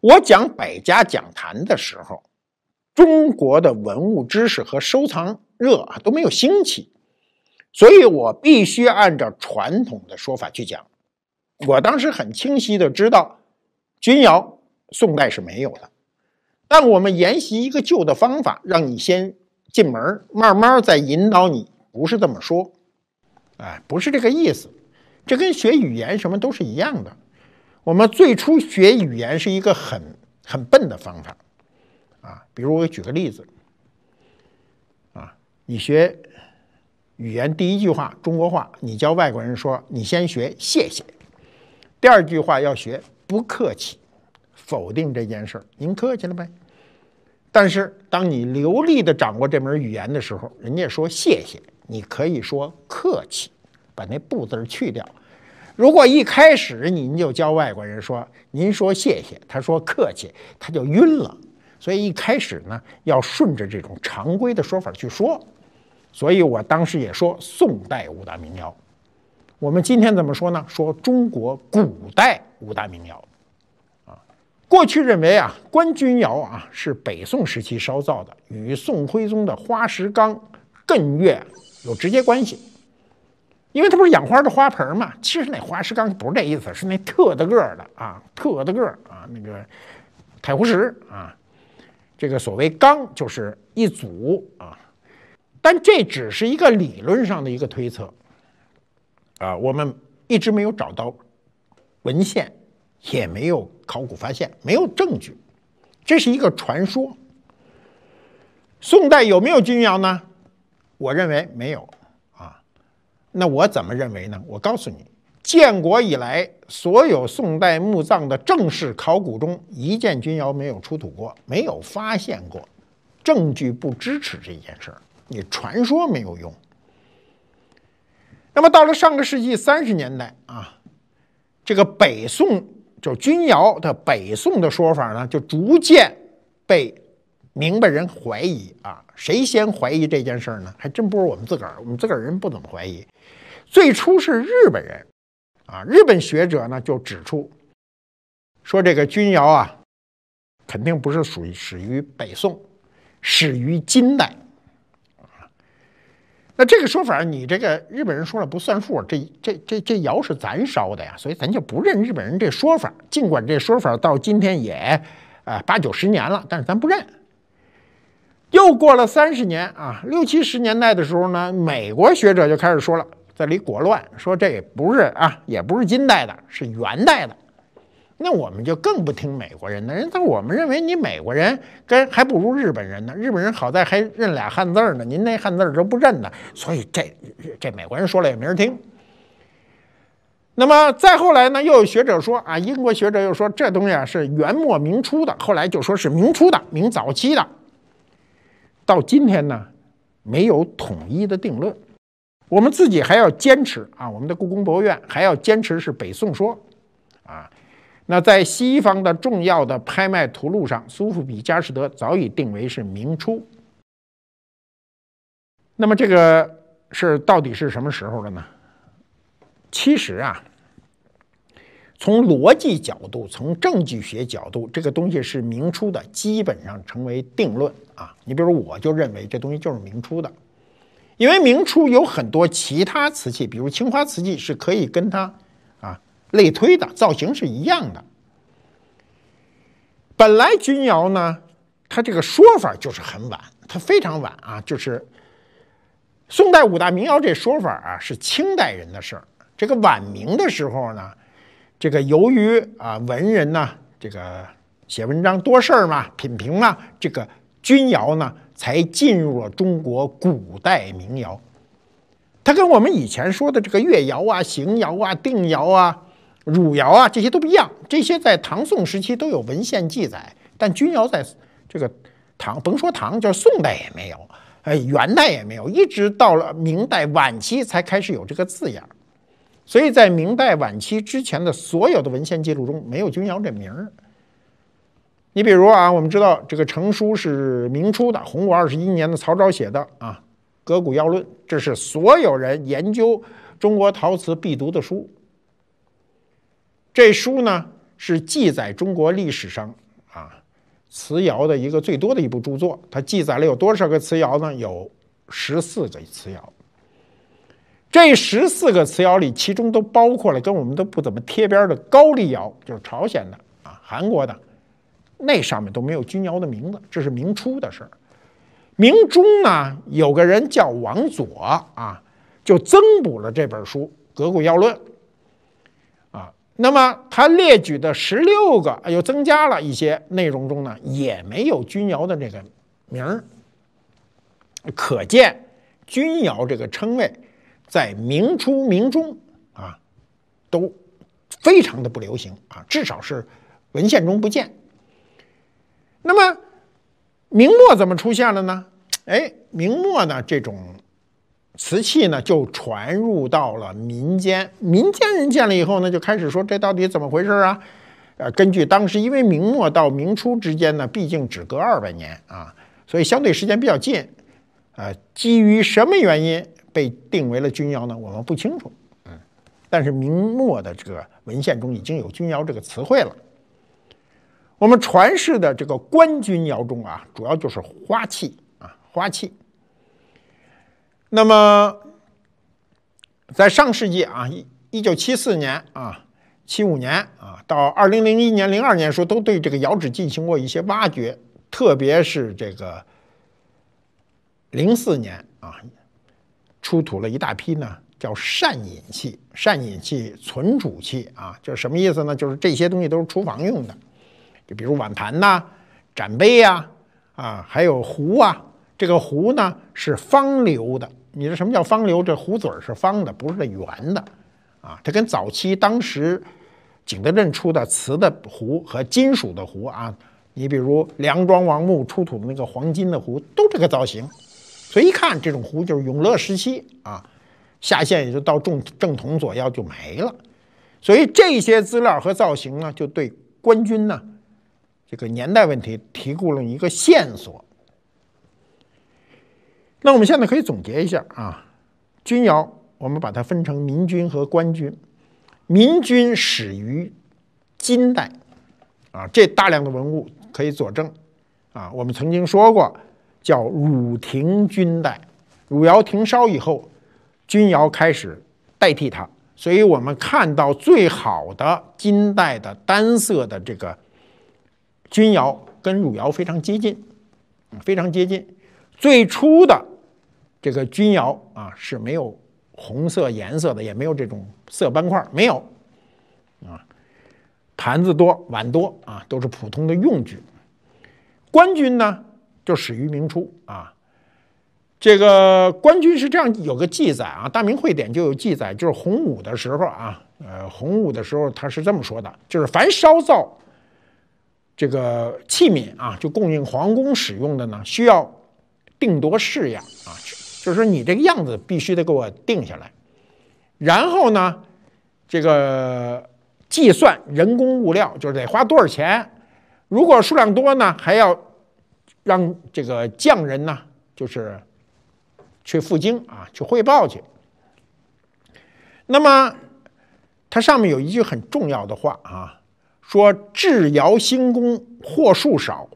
我讲百家讲坛的时候，中国的文物知识和收藏热啊都没有兴起，所以我必须按照传统的说法去讲。我当时很清晰地知道，钧窑宋代是没有的。但我们沿袭一个旧的方法，让你先进门慢慢再引导你，不是这么说，哎，不是这个意思，这跟学语言什么都是一样的。我们最初学语言是一个很很笨的方法，啊，比如我举个例子，啊，你学语言第一句话中国话，你教外国人说，你先学谢谢，第二句话要学不客气，否定这件事儿，您客气了呗。但是当你流利的掌握这门语言的时候，人家说谢谢，你可以说客气，把那不字去掉。如果一开始您就教外国人说，您说谢谢，他说客气，他就晕了。所以一开始呢，要顺着这种常规的说法去说。所以我当时也说宋代五大名窑，我们今天怎么说呢？说中国古代五大名窑。啊，过去认为啊，官钧窑啊是北宋时期烧造的，与宋徽宗的花石纲、艮岳有直接关系。因为它不是养花的花盆儿嘛，其实那花石缸不是这意思，是那特大个儿的啊，特大个儿啊，那个太湖石啊，这个所谓缸就是一组啊，但这只是一个理论上的一个推测啊，我们一直没有找到文献，也没有考古发现，没有证据，这是一个传说。宋代有没有钧窑呢？我认为没有。那我怎么认为呢？我告诉你，建国以来所有宋代墓葬的正式考古中，一件钧窑没有出土过，没有发现过，证据不支持这件事儿。你传说没有用。那么到了上个世纪三十年代啊，这个北宋就钧窑的北宋的说法呢，就逐渐被。明白人怀疑啊，谁先怀疑这件事儿呢？还真不是我们自个儿，我们自个儿人不怎么怀疑。最初是日本人啊，日本学者呢就指出，说这个钧窑啊，肯定不是属于始于北宋，始于金代。那这个说法，你这个日本人说了不算数，这这这这窑是咱烧的呀，所以咱就不认日本人这说法。尽管这说法到今天也啊八九十年了，但是咱不认。又过了三十年啊，六七十年代的时候呢，美国学者就开始说了，在里裹乱，说这也不是啊，也不是金代的，是元代的。那我们就更不听美国人的人，但我们认为你美国人跟还不如日本人呢。日本人好在还认俩汉字儿呢，您那汉字儿都不认呢，所以这这美国人说了也没人听。那么再后来呢，又有学者说啊，英国学者又说这东西啊是元末明初的，后来就说是明初的，明早期的。到今天呢，没有统一的定论，我们自己还要坚持啊。我们的故宫博物院还要坚持是北宋说，啊，那在西方的重要的拍卖图录上，苏富比、佳士得早已定为是明初。那么这个是到底是什么时候的呢？其实啊。从逻辑角度，从证据学角度，这个东西是明初的，基本上成为定论啊。你比如，我就认为这东西就是明初的，因为明初有很多其他瓷器，比如青花瓷器是可以跟它啊类推的，造型是一样的。本来钧窑呢，它这个说法就是很晚，它非常晚啊，就是宋代五大名窑这说法啊，是清代人的事儿。这个晚明的时候呢。这个由于啊文人呢，这个写文章多事儿嘛，品评嘛，这个钧窑呢才进入了中国古代民窑。它跟我们以前说的这个越窑啊、邢窑啊、定窑啊、汝窑啊这些都不一样。这些在唐宋时期都有文献记载，但钧窑在这个唐甭说唐，就是宋代也没有，哎，元代也没有，一直到了明代晚期才开始有这个字样。所以在明代晚期之前的所有的文献记录中，没有钧窑这名儿。你比如啊，我们知道这个成书是明初的洪武二十一年的曹昭写的啊，《格古要论》，这是所有人研究中国陶瓷必读的书。这书呢是记载中国历史上啊瓷窑的一个最多的一部著作，它记载了有多少个瓷窑呢？有十四个瓷窑。这十四个词窑里，其中都包括了跟我们都不怎么贴边的高丽窑，就是朝鲜的啊、韩国的，那上面都没有钧窑的名字。这是明初的事儿。明中呢，有个人叫王佐啊，就增补了这本书《格古要论》啊。那么他列举的十六个，又增加了一些内容中呢，也没有钧窑的这个名儿。可见钧窑这个称谓。在明初、明中啊，都非常的不流行啊，至少是文献中不见。那么明末怎么出现了呢？哎，明末呢，这种瓷器呢就传入到了民间，民间人见了以后呢，就开始说这到底怎么回事啊？呃，根据当时，因为明末到明初之间呢，毕竟只隔二百年啊，所以相对时间比较近。呃，基于什么原因？被定为了钧窑呢？我们不清楚，嗯，但是明末的这个文献中已经有钧窑这个词汇了。我们传世的这个官钧窑中啊，主要就是花器啊，花器。那么，在上世纪啊，一九七四年啊、七五年啊，到二零零一年、零二年时候，都对这个窑址进行过一些挖掘，特别是这个零四年啊。出土了一大批呢，叫膳饮器、膳饮器、存储器啊，就是什么意思呢？就是这些东西都是厨房用的，就比如碗盘呐、盏杯呀、啊，还有壶啊。这个壶呢是方流的，你这什么叫方流？这壶嘴是方的，不是圆的啊。它跟早期当时景德镇出的瓷的壶和金属的壶啊，你比如梁庄王墓出土的那个黄金的壶，都这个造型。所以一看这种壶就是永乐时期啊，下线也就到正正统左右就没了。所以这些资料和造型呢，就对官军呢这个年代问题提供了一个线索。那我们现在可以总结一下啊，钧窑我们把它分成民军和官军，民军始于金代啊，这大量的文物可以佐证啊。我们曾经说过。叫汝廷钧代，汝窑停烧以后，钧窑开始代替它，所以我们看到最好的金代的单色的这个钧窑，跟汝窑非常接近，非常接近。最初的这个钧窑啊是没有红色颜色的，也没有这种色斑块，没有啊。盘子多，碗多啊，都是普通的用具。官军呢？就始于明初啊，这个官军是这样有个记载啊，《大明会典》就有记载，就是洪武的时候啊，呃，洪武的时候他是这么说的，就是凡烧造这个器皿啊，就供应皇宫使用的呢，需要定夺式样啊，就是说你这个样子必须得给我定下来，然后呢，这个计算人工物料，就是得花多少钱，如果数量多呢，还要。让这个匠人呢，就是去赴京啊，去汇报去。那么它上面有一句很重要的话啊，说“治窑兴工，货数少；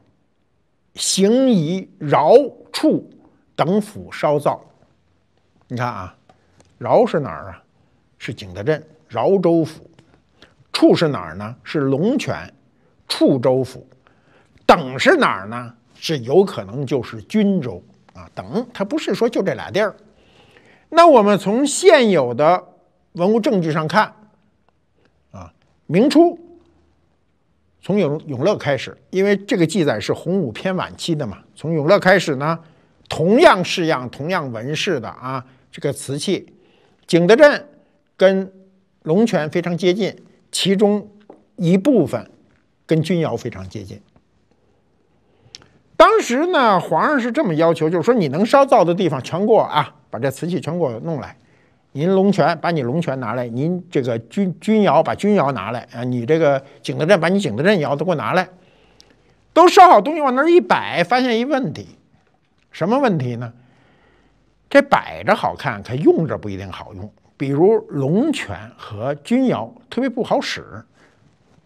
行以饶处等府烧造。”你看啊，饶是哪儿啊？是景德镇饶州府。处是哪儿呢？是龙泉处州府。等是哪儿呢？是有可能就是钧州啊等，它不是说就这俩地儿。那我们从现有的文物证据上看，啊，明初从永永乐开始，因为这个记载是洪武偏晚期的嘛，从永乐开始呢，同样式样、同样纹饰的啊，这个瓷器，景德镇跟龙泉非常接近，其中一部分跟钧窑非常接近。当时呢，皇上是这么要求，就是说你能烧造的地方全给我啊，把这瓷器全给我弄来。您龙泉，把你龙泉拿来；您这个钧钧窑，把钧窑拿来啊。你这个景德镇，把你景德镇窑都给我拿来。都烧好东西往那儿一摆，发现一问题，什么问题呢？这摆着好看，可用着不一定好用。比如龙泉和钧窑特别不好使。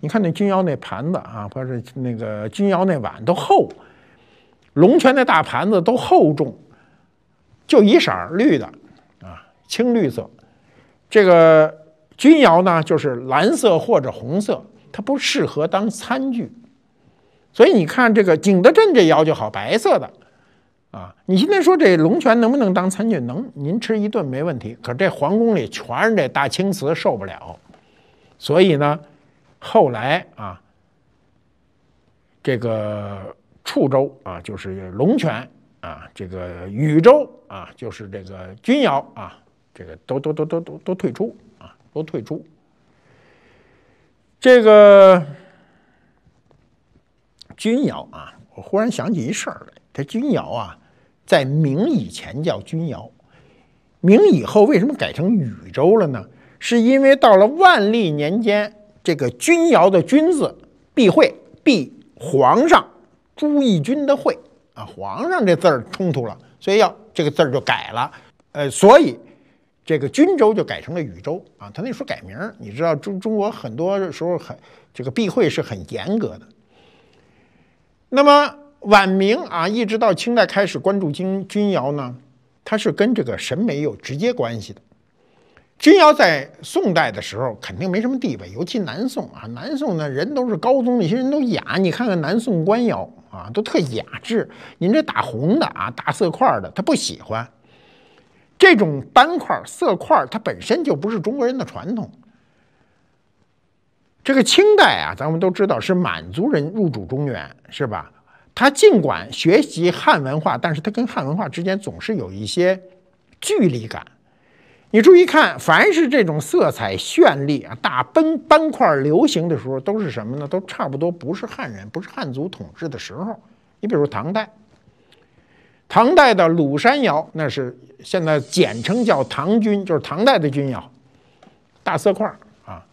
你看那钧窑那盘子啊，或者那个钧窑那碗都厚。龙泉的大盘子都厚重，就一色儿绿的，啊，青绿色。这个钧窑呢，就是蓝色或者红色，它不适合当餐具。所以你看这个景德镇这窑就好，白色的，啊，你今天说这龙泉能不能当餐具？能，您吃一顿没问题。可这皇宫里全是这大青瓷，受不了。所以呢，后来啊，这个。处州啊，就是龙泉啊，这个禹州啊，就是这个钧窑啊，这个都都都都都都退出啊，都退出。这个钧窑啊，我忽然想起一事儿来，这钧窑啊，在明以前叫钧窑，明以后为什么改成禹州了呢？是因为到了万历年间，这个钧窑的钧字必会必皇上。朱翊钧的会啊，皇上这字儿冲突了，所以要这个字儿就改了，呃，所以这个均州就改成了禹州啊。他那时候改名，你知道中中国很多时候很这个避讳是很严格的。那么晚明啊，一直到清代开始关注京钧窑呢，它是跟这个审美有直接关系的。钧窑在宋代的时候肯定没什么地位，尤其南宋啊，南宋呢人都是高宗，那些人都雅，你看看南宋官窑。啊，都特雅致。您这打红的啊，大色块的，他不喜欢。这种斑块、色块，它本身就不是中国人的传统。这个清代啊，咱们都知道是满族人入主中原，是吧？他尽管学习汉文化，但是他跟汉文化之间总是有一些距离感。你注意看，凡是这种色彩绚丽啊、大斑斑块流行的时候，都是什么呢？都差不多不是汉人，不是汉族统治的时候。你比如唐代，唐代的鲁山窑，那是现在简称叫唐钧，就是唐代的钧窑，大色块啊。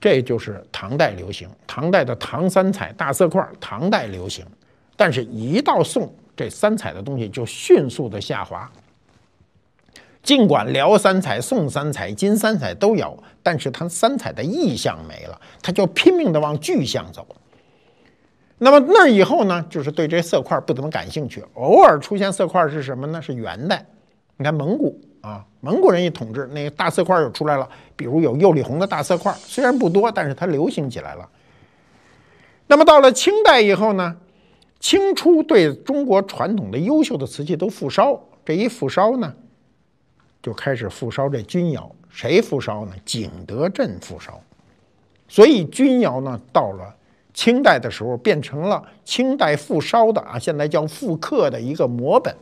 这就是唐代流行，唐代的唐三彩大色块唐代流行，但是一到宋，这三彩的东西就迅速的下滑。尽管辽三彩、宋三彩、金三彩都有，但是它三彩的意象没了，它就拼命的往具象走。那么那以后呢，就是对这色块不怎么感兴趣，偶尔出现色块是什么呢？是元代。你看蒙古啊，蒙古人一统治，那个大色块又出来了，比如有釉里红的大色块，虽然不多，但是它流行起来了。那么到了清代以后呢，清初对中国传统的优秀的瓷器都复烧，这一复烧呢？就开始复烧这钧窑，谁复烧呢？景德镇复烧，所以钧窑呢，到了清代的时候，变成了清代复烧的啊，现在叫复刻的一个模本，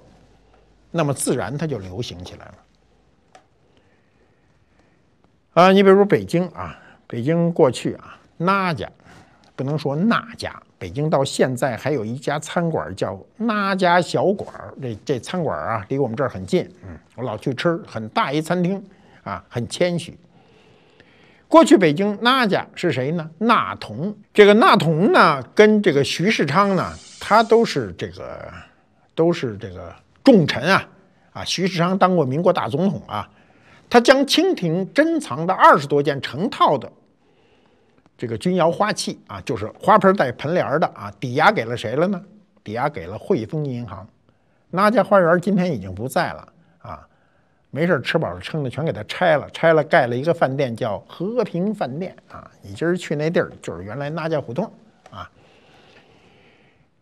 那么自然它就流行起来了。啊，你比如北京啊，北京过去啊，那家不能说那家。北京到现在还有一家餐馆叫那家小馆儿，这这餐馆啊离我们这儿很近，嗯，我老去吃。很大一餐厅，啊，很谦虚。过去北京那家是谁呢？那童，这个那童呢，跟这个徐世昌呢，他都是这个，都是这个重臣啊。啊，徐世昌当过民国大总统啊，他将清廷珍藏的二十多件成套的。这个钧窑花器啊，就是花盆带盆帘的啊，抵押给了谁了呢？抵押给了汇丰银行。那家花园今天已经不在了啊，没事吃饱了撑的，全给它拆了，拆了盖了一个饭店，叫和平饭店啊。你今儿去那地儿，就是原来那家胡同啊。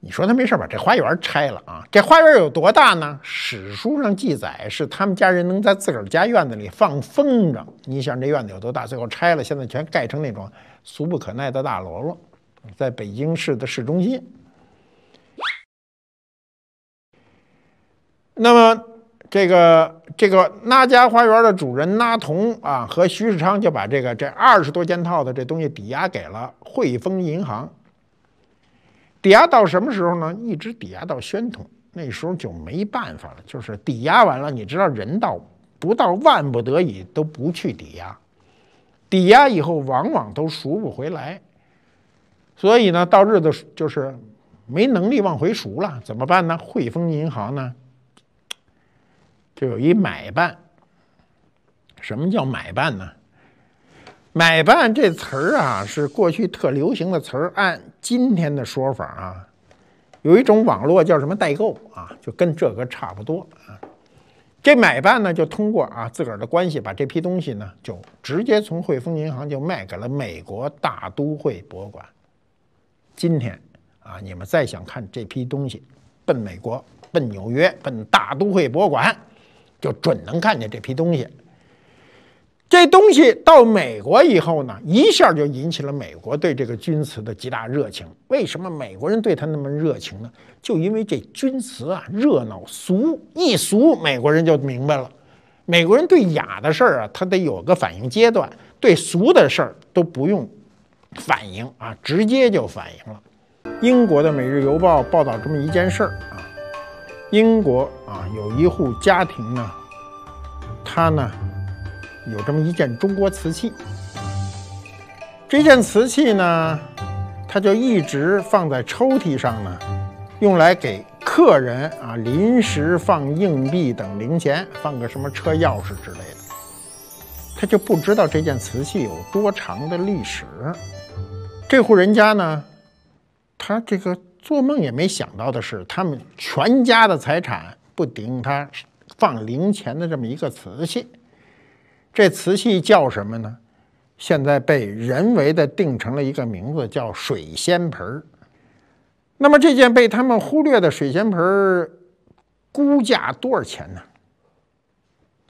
你说他没事把这花园拆了啊？这花园有多大呢？史书上记载是他们家人能在自个儿家院子里放风筝。你想这院子有多大？最后拆了，现在全盖成那种。俗不可耐的大罗罗，在北京市的市中心。那么，这个这个那家花园的主人那童啊，和徐世昌就把这个这二十多件套的这东西抵押给了汇丰银行。抵押到什么时候呢？一直抵押到宣统，那时候就没办法了，就是抵押完了，你知道人到不到万不得已都不去抵押。抵押以后往往都赎不回来，所以呢，到日子就是没能力往回赎了，怎么办呢？汇丰银行呢就有一买办。什么叫买办呢？买办这词儿啊是过去特流行的词儿，按今天的说法啊，有一种网络叫什么代购啊，就跟这个差不多啊。这买办呢，就通过啊自个儿的关系，把这批东西呢，就直接从汇丰银行就卖给了美国大都会博物馆。今天啊，你们再想看这批东西，奔美国，奔纽约，奔大都会博物馆，就准能看见这批东西。这东西到美国以后呢，一下就引起了美国对这个钧瓷的极大热情。为什么美国人对他那么热情呢？就因为这钧瓷啊，热闹俗，一俗美国人就明白了。美国人对雅的事儿啊，他得有个反应阶段；对俗的事儿都不用反应啊，直接就反应了。英国的《每日邮报》报道这么一件事儿啊，英国啊有一户家庭呢，他呢。有这么一件中国瓷器，这件瓷器呢，它就一直放在抽屉上呢，用来给客人啊临时放硬币等零钱，放个什么车钥匙之类的。他就不知道这件瓷器有多长的历史。这户人家呢，他这个做梦也没想到的是，他们全家的财产不顶他放零钱的这么一个瓷器。这瓷器叫什么呢？现在被人为的定成了一个名字，叫水仙盆儿。那么这件被他们忽略的水仙盆儿，估价多少钱呢？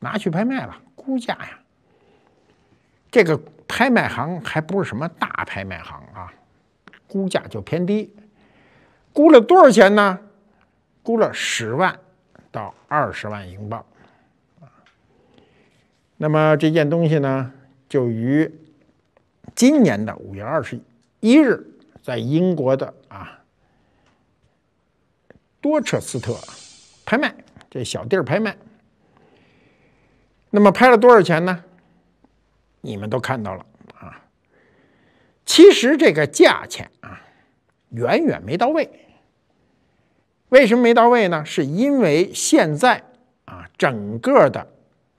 拿去拍卖了，估价呀。这个拍卖行还不是什么大拍卖行啊，估价就偏低。估了多少钱呢？估了十万到二十万英镑。那么这件东西呢，就于今年的五月二十一日，在英国的啊多彻斯特拍卖这小地儿拍卖。那么拍了多少钱呢？你们都看到了啊。其实这个价钱啊，远远没到位。为什么没到位呢？是因为现在啊，整个的。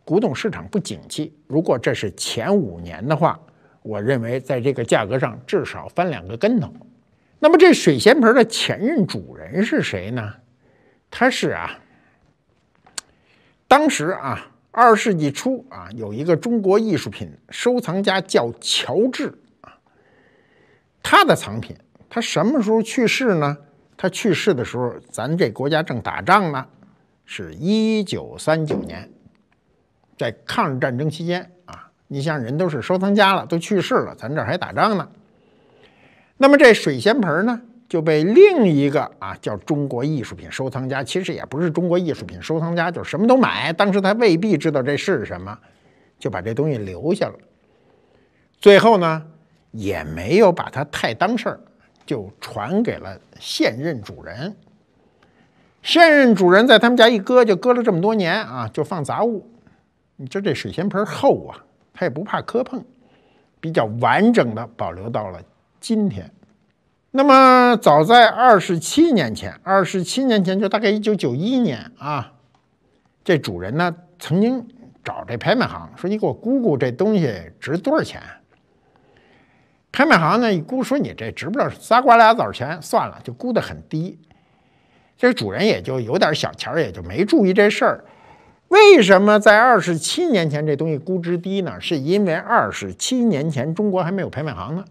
古董市场不景气，如果这是前五年的话，我认为在这个价格上至少翻两个跟头。那么这水仙盆的前任主人是谁呢？他是啊，当时啊，二世纪初啊，有一个中国艺术品收藏家叫乔治啊，他的藏品，他什么时候去世呢？他去世的时候，咱这国家正打仗呢，是一九三九年。在抗日战争期间啊，你像人都是收藏家了，都去世了，咱这儿还打仗呢。那么这水仙盆呢，就被另一个啊叫中国艺术品收藏家，其实也不是中国艺术品收藏家，就是什么都买。当时他未必知道这是什么，就把这东西留下了。最后呢，也没有把它太当事儿，就传给了现任主人。现任主人在他们家一搁就搁了这么多年啊，就放杂物。你就这水仙盆厚啊，它也不怕磕碰，比较完整的保留到了今天。那么早在二十七年前，二十七年前就大概一九九一年啊，这主人呢曾经找这拍卖行说：“你给我估估这东西值多少钱？”拍卖行呢一估说：“你这值不了仨瓜俩枣钱，算了，就估得很低。”这主人也就有点小钱，也就没注意这事儿。为什么在二十七年前这东西估值低呢？是因为二十七年前中国还没有拍卖行呢。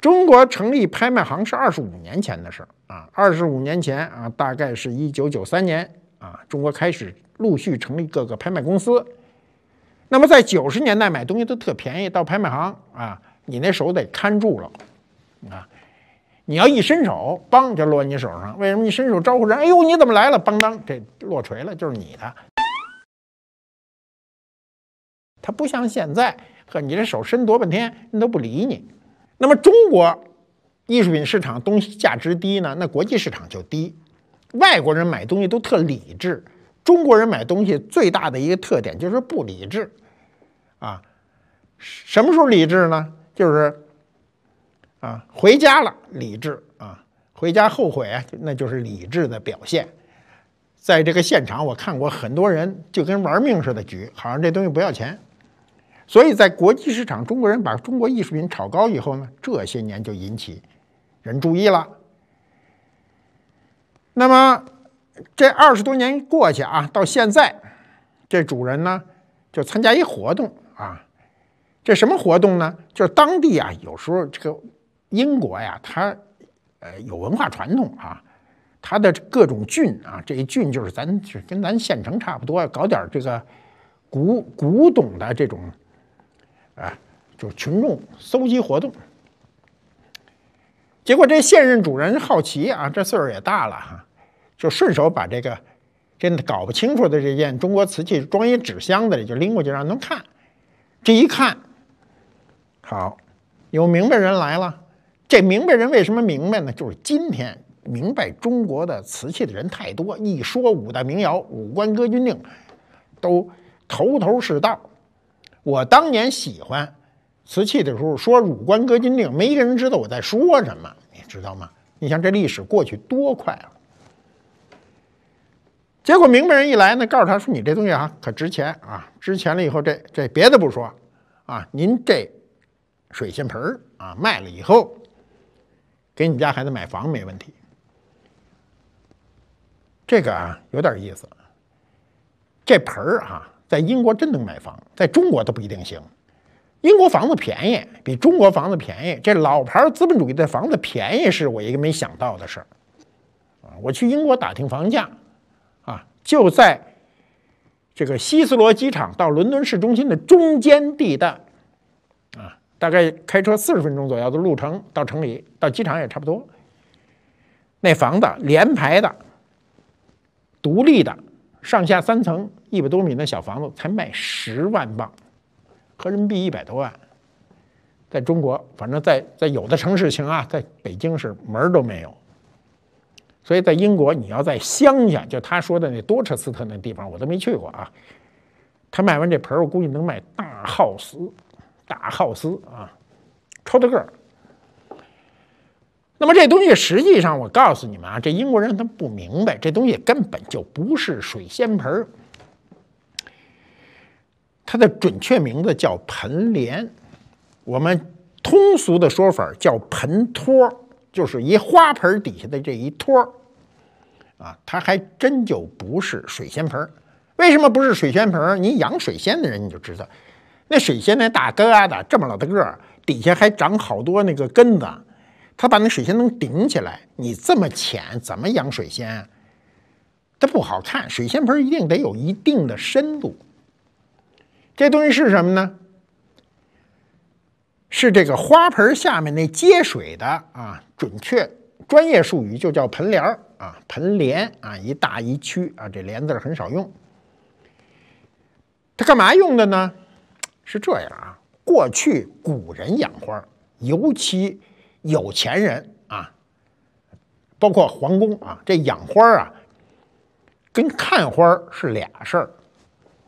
中国成立拍卖行是二十五年前的事儿啊，二十五年前啊，大概是一九九三年啊，中国开始陆续成立各个拍卖公司。那么在九十年代买东西都特便宜，到拍卖行啊，你那手得看住了啊。你要一伸手，梆就落你手上。为什么一伸手招呼人？哎呦，你怎么来了？梆当，这落锤了，就是你的。它不像现在，呵，你这手伸多半天，人都不理你。那么，中国艺术品市场东西价值低呢？那国际市场就低。外国人买东西都特理智，中国人买东西最大的一个特点就是不理智。啊，什么时候理智呢？就是。啊，回家了，理智啊！回家后悔啊，那就是理智的表现。在这个现场，我看过很多人就跟玩命似的举，好像这东西不要钱。所以在国际市场，中国人把中国艺术品炒高以后呢，这些年就引起人注意了。那么这二十多年过去啊，到现在，这主人呢就参加一活动啊，这什么活动呢？就是当地啊，有时候这个。英国呀，它，呃，有文化传统啊，它的各种郡啊，这一郡就是咱是跟咱县城差不多，搞点这个古古董的这种，啊，就群众搜集活动。结果这现任主人好奇啊，这岁数也大了哈，就顺手把这个真的搞不清楚的这件中国瓷器装一纸箱子里，就拎过去让他们看。这一看，好，有明白人来了。这明白人为什么明白呢？就是今天明白中国的瓷器的人太多，一说五大名窑、五官割军令，都头头是道。我当年喜欢瓷器的时候，说五官歌军令，没一个人知道我在说什么，你知道吗？你像这历史过去多快了，结果明白人一来呢，告诉他说：“你这东西啊，可值钱啊！值钱了以后，这这别的不说啊，您这水仙盆儿啊，卖了以后。”给你们家孩子买房没问题，这个啊有点意思。这盆儿啊，在英国真能买房，在中国都不一定行。英国房子便宜，比中国房子便宜。这老牌资本主义的房子便宜，是我一个没想到的事儿。我去英国打听房价，啊，就在这个希斯罗机场到伦敦市中心的中间地带。大概开车四十分钟左右的路程到城里，到机场也差不多。那房子连排的、独立的、上下三层、一百多米的小房子，才卖十万磅，合人民币一百多万。在中国，反正在在有的城市行啊，在北京是门儿都没有。所以在英国，你要在乡下，就他说的那多彻斯特那地方，我都没去过啊。他卖完这盆，我估计能卖大耗十。大号斯啊，超大个儿。那么这东西实际上，我告诉你们啊，这英国人他不明白，这东西根本就不是水仙盆儿，它的准确名字叫盆莲，我们通俗的说法叫盆托，就是一花盆底下的这一托儿啊，它还真就不是水仙盆儿。为什么不是水仙盆儿？你养水仙的人你就知道。那水仙那大疙瘩这么老大个儿，底下还长好多那个根子，它把那水仙能顶起来。你这么浅怎么养水仙它不好看，水仙盆一定得有一定的深度。这东西是什么呢？是这个花盆下面那接水的啊，准确专业术语就叫盆帘儿啊，盆帘啊，一大一区啊，这帘字很少用。它干嘛用的呢？是这样啊，过去古人养花，尤其有钱人啊，包括皇宫啊，这养花啊，跟看花是俩事儿。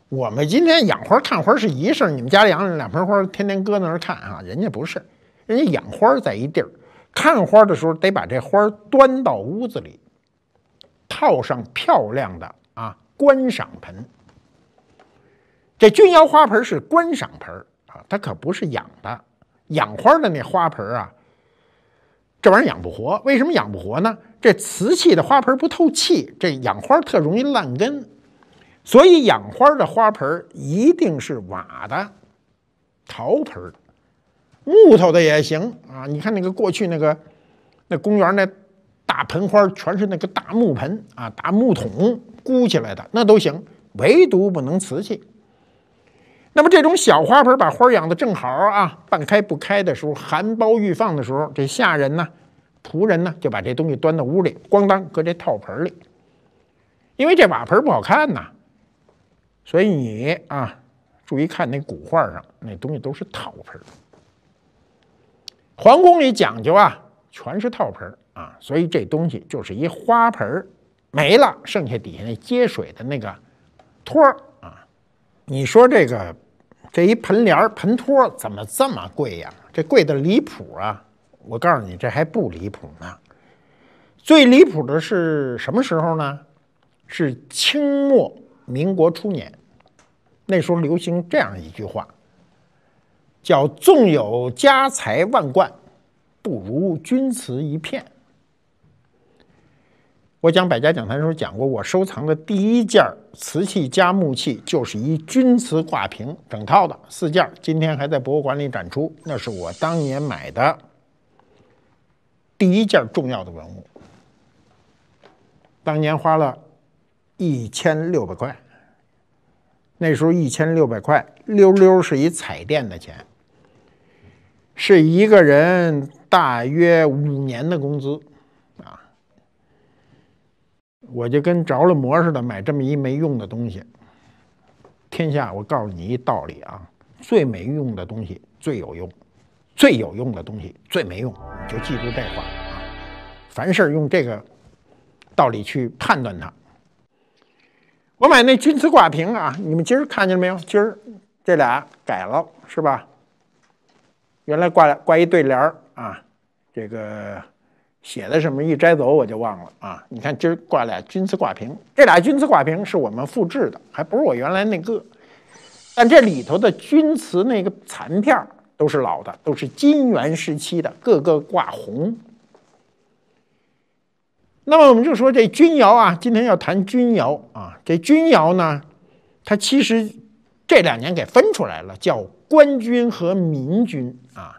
我们今天养花看花是一事儿，你们家养两盆花，天天搁那儿看啊，人家不是，人家养花在一地儿，看花的时候得把这花端到屋子里，套上漂亮的啊观赏盆。这钧窑花盆是观赏盆啊，它可不是养的，养花的那花盆啊，这玩意儿养不活。为什么养不活呢？这瓷器的花盆不透气，这养花特容易烂根。所以养花的花盆一定是瓦的、陶盆、木头的也行啊。你看那个过去那个那公园那大盆花，全是那个大木盆啊，大木桶箍起来的那都行，唯独不能瓷器。那么这种小花盆把花养的正好啊，半开不开的时候，含苞欲放的时候，这下人呢，仆人呢就把这东西端到屋里，咣当搁这套盆里，因为这瓦盆不好看呐，所以你啊注意看那古画上那东西都是套盆。皇宫里讲究啊，全是套盆啊，所以这东西就是一花盆儿没了，剩下底下那接水的那个托儿。你说这个，这一盆帘儿、盆托怎么这么贵呀？这贵的离谱啊！我告诉你，这还不离谱呢。最离谱的是什么时候呢？是清末民国初年，那时候流行这样一句话，叫“纵有家财万贯，不如钧瓷一片”。我讲百家讲坛的时候讲过，我收藏的第一件瓷器加木器就是一钧瓷挂瓶，整套的四件今天还在博物馆里展出。那是我当年买的第一件重要的文物，当年花了一千六百块，那时候一千六百块溜溜是一彩电的钱，是一个人大约五年的工资。我就跟着了魔似的买这么一没用的东西。天下，我告诉你一道理啊，最没用的东西最有用，最有用的东西最没用，你就记住这话啊。凡事用这个道理去判断它。我买那钧瓷挂瓶啊，你们今儿看见了没有？今儿这俩改了是吧？原来挂了挂一对联儿啊，这个。写的什么一摘走我就忘了啊！你看今儿挂俩钧瓷挂瓶，这俩钧瓷挂瓶是我们复制的，还不是我原来那个。但这里头的钧瓷那个残片都是老的，都是金元时期的，个个挂红。那么我们就说这钧窑啊，今天要谈钧窑啊，这钧窑呢，它其实这两年给分出来了，叫官钧和民钧啊。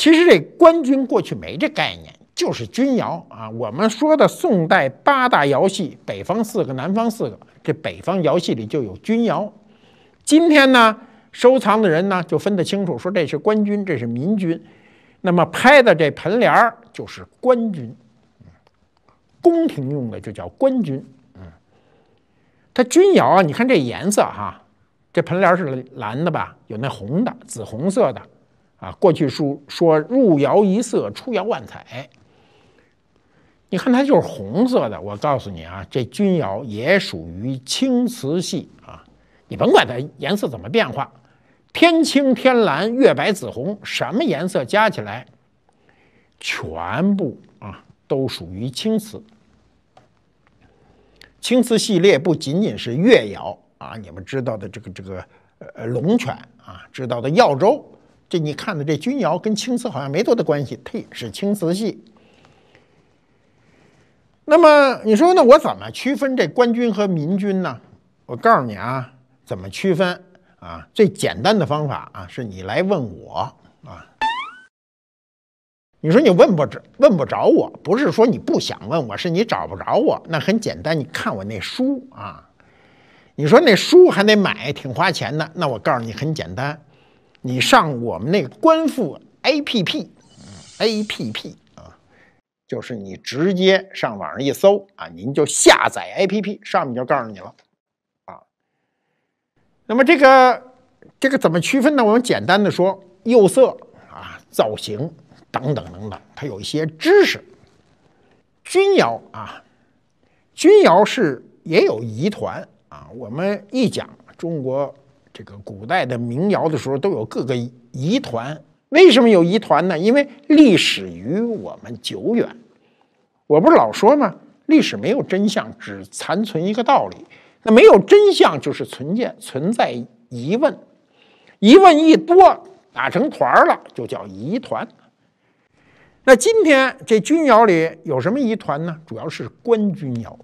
其实这官军过去没这概念，就是钧窑啊。我们说的宋代八大窑系，北方四个，南方四个。这北方窑系里就有钧窑。今天呢，收藏的人呢就分得清楚，说这是官军，这是民军。那么拍的这盆帘儿就是官军，宫廷用的就叫官军。嗯，它钧窑啊，你看这颜色哈，这盆帘儿是蓝的吧？有那红的，紫红色的。啊，过去书说入窑一色，出窑万彩。你看它就是红色的。我告诉你啊，这钧窑也属于青瓷系啊。你甭管它颜色怎么变化，天青、天蓝、月白、紫红，什么颜色加起来，全部啊都属于青瓷。青瓷系列不仅仅是越窑啊，你们知道的这个这个呃龙泉啊，知道的耀州。这你看的这钧窑跟青瓷好像没多大关系，它也是青瓷系。那么你说那我怎么区分这官军和民军呢？我告诉你啊，怎么区分啊？最简单的方法啊，是你来问我啊。你说你问不着，问不着我，不是说你不想问，我是你找不着我。那很简单，你看我那书啊。你说那书还得买，挺花钱的。那我告诉你，很简单。你上我们那个官复 A P P，A P P 啊，就是你直接上网上一搜啊，您就下载 A P P，上面就告诉你了啊。那么这个这个怎么区分呢？我们简单的说，釉色啊、造型等等等等，它有一些知识。钧窑啊，钧窑是也有疑团啊，我们一讲中国。这个古代的民窑的时候，都有各个疑团。为什么有疑团呢？因为历史与我们久远。我不是老说吗？历史没有真相，只残存一个道理。那没有真相，就是存在存在疑问。疑问一多，打成团了，就叫疑团。那今天这钧窑里有什么疑团呢？主要是官钧窑。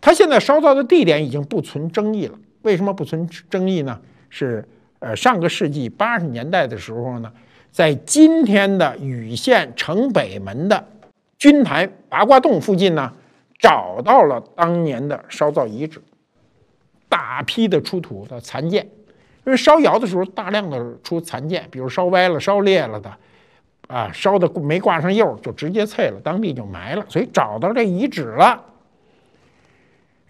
它现在烧造的地点已经不存争议了。为什么不存争议呢？是，呃，上个世纪八十年代的时候呢，在今天的禹县城北门的军台八卦洞附近呢，找到了当年的烧造遗址，大批的出土的残件，因为烧窑的时候大量的出残件，比如烧歪了、烧裂了的，啊，烧的没挂上釉就直接碎了，当地就埋了，所以找到这遗址了。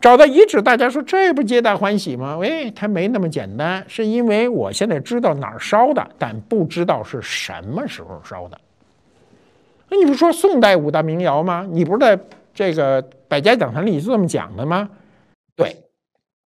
找到遗址，大家说这不皆大欢喜吗？喂，它没那么简单，是因为我现在知道哪儿烧的，但不知道是什么时候烧的。那你不说宋代五大名窑吗？你不是在这个《百家讲坛》里这么讲的吗？对。